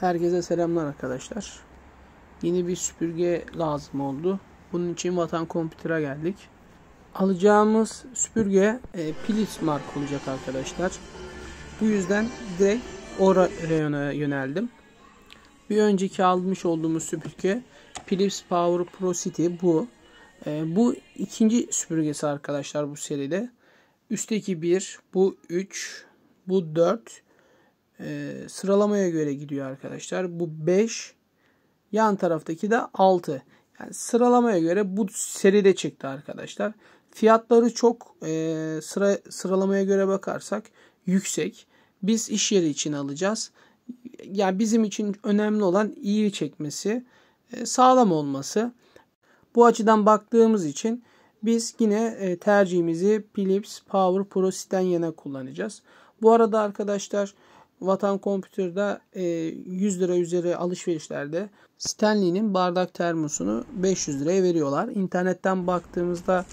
Herkese selamlar arkadaşlar. Yeni bir süpürge lazım oldu. Bunun için Vatan Computer'a geldik. Alacağımız süpürge e, Philips marka olacak arkadaşlar. Bu yüzden direkt o reyona yöneldim. Bir önceki almış olduğumuz süpürge Philips Power Pro City bu. E, bu ikinci süpürgesi arkadaşlar bu seride. Üstteki 1, bu 3, bu 4, e, sıralamaya göre gidiyor arkadaşlar. Bu 5 yan taraftaki de 6. Yani sıralamaya göre bu seride çıktı arkadaşlar. Fiyatları çok e, sıra, sıralamaya göre bakarsak yüksek. Biz iş yeri için alacağız. Yani bizim için önemli olan iyi çekmesi, e, sağlam olması. Bu açıdan baktığımız için biz yine e, tercihimizi Philips Power Pro S'den yana kullanacağız. Bu arada arkadaşlar Vatan Kompütür'de 100 e, lira üzeri alışverişlerde Stanley'nin bardak termosunu 500 liraya veriyorlar. İnternetten baktığımızda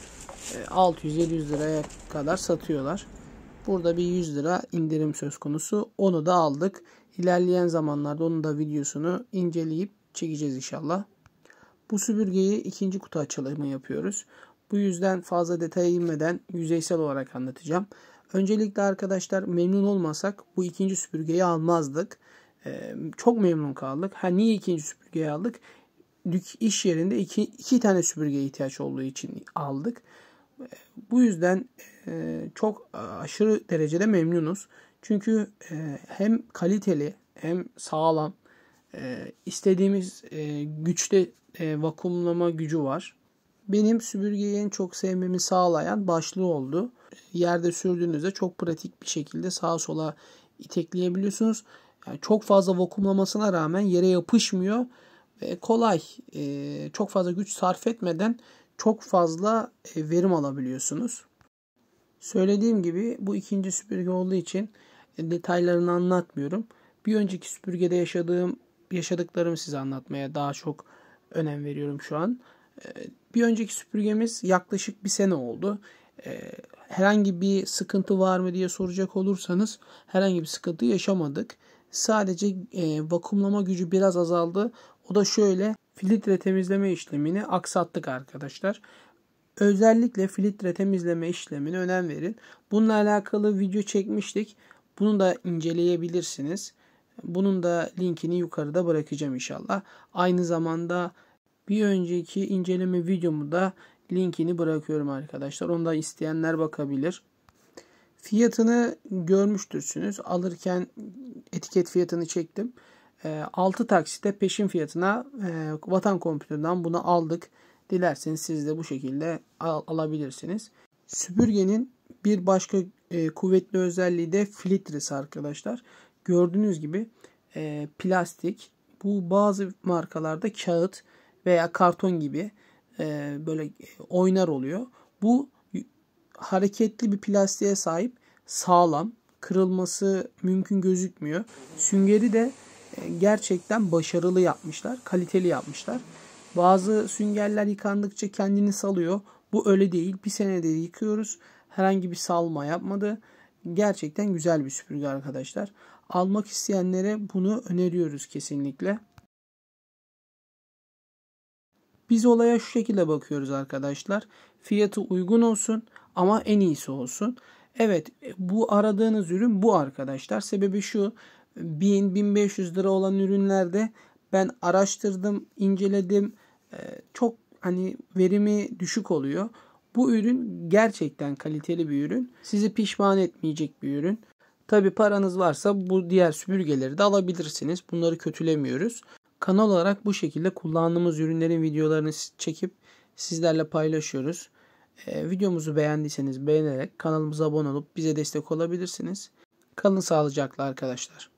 600-700 e, liraya kadar satıyorlar. Burada bir 100 lira indirim söz konusu. Onu da aldık. İlerleyen zamanlarda onun da videosunu inceleyip çekeceğiz inşallah. Bu süpürgeyi ikinci kutu açılımı yapıyoruz. Bu yüzden fazla detaya inmeden yüzeysel olarak anlatacağım. Öncelikle arkadaşlar memnun olmasak bu ikinci süpürgeyi almazdık. Ee, çok memnun kaldık. Ha niye ikinci süpürgeyi aldık? Dük iş yerinde iki, iki tane süpürgeye ihtiyaç olduğu için aldık. Ee, bu yüzden e, çok aşırı derecede memnunuz. Çünkü e, hem kaliteli hem sağlam e, istediğimiz e, güçte e, vakumlama gücü var. Benim süpürgeyi en çok sevmemi sağlayan başlığı oldu yerde sürdüğünüzde çok pratik bir şekilde sağa sola itekleyebiliyorsunuz. Yani çok fazla vakumlamasına rağmen yere yapışmıyor ve kolay. E, çok fazla güç sarf etmeden çok fazla e, verim alabiliyorsunuz. Söylediğim gibi bu ikinci süpürge olduğu için e, detaylarını anlatmıyorum. Bir önceki süpürgede yaşadığım yaşadıklarımı size anlatmaya daha çok önem veriyorum şu an. Ee, bir önceki süpürgemiz yaklaşık bir sene oldu. Ee, herhangi bir sıkıntı var mı diye soracak olursanız herhangi bir sıkıntı yaşamadık. Sadece e, vakumlama gücü biraz azaldı. O da şöyle filtre temizleme işlemini aksattık arkadaşlar. Özellikle filtre temizleme işlemine önem verin. Bununla alakalı video çekmiştik. Bunu da inceleyebilirsiniz. Bunun da linkini yukarıda bırakacağım inşallah. Aynı zamanda bir önceki inceleme videomu da linkini bırakıyorum arkadaşlar. Onu da isteyenler bakabilir. Fiyatını görmüştürsünüz. Alırken etiket fiyatını çektim. 6 ee, taksitte peşin fiyatına e, Vatan Kompütür'den bunu aldık. Dilerseniz siz de bu şekilde al alabilirsiniz. Süpürgenin bir başka e, kuvvetli özelliği de filtresi arkadaşlar. Gördüğünüz gibi e, plastik. Bu bazı markalarda kağıt veya karton gibi e, böyle e, oynar oluyor. Bu hareketli bir plastiğe sahip sağlam kırılması mümkün gözükmüyor. Süngeri de e, gerçekten başarılı yapmışlar, kaliteli yapmışlar. Bazı süngerler yıkandıkça kendini salıyor. Bu öyle değil. Bir senede yıkıyoruz. Herhangi bir salma yapmadı. Gerçekten güzel bir süpürge arkadaşlar. Almak isteyenlere bunu öneriyoruz kesinlikle. Biz olaya şu şekilde bakıyoruz arkadaşlar. Fiyatı uygun olsun ama en iyisi olsun. Evet bu aradığınız ürün bu arkadaşlar. Sebebi şu 1000-1500 lira olan ürünlerde ben araştırdım, inceledim. Ee, çok hani verimi düşük oluyor. Bu ürün gerçekten kaliteli bir ürün. Sizi pişman etmeyecek bir ürün. Tabi paranız varsa bu diğer süpürgeleri de alabilirsiniz. Bunları kötülemiyoruz. Kanal olarak bu şekilde kullandığımız ürünlerin videolarını çekip sizlerle paylaşıyoruz. E, videomuzu beğendiyseniz beğenerek kanalımıza abone olup bize destek olabilirsiniz. Kalın sağlıcakla arkadaşlar.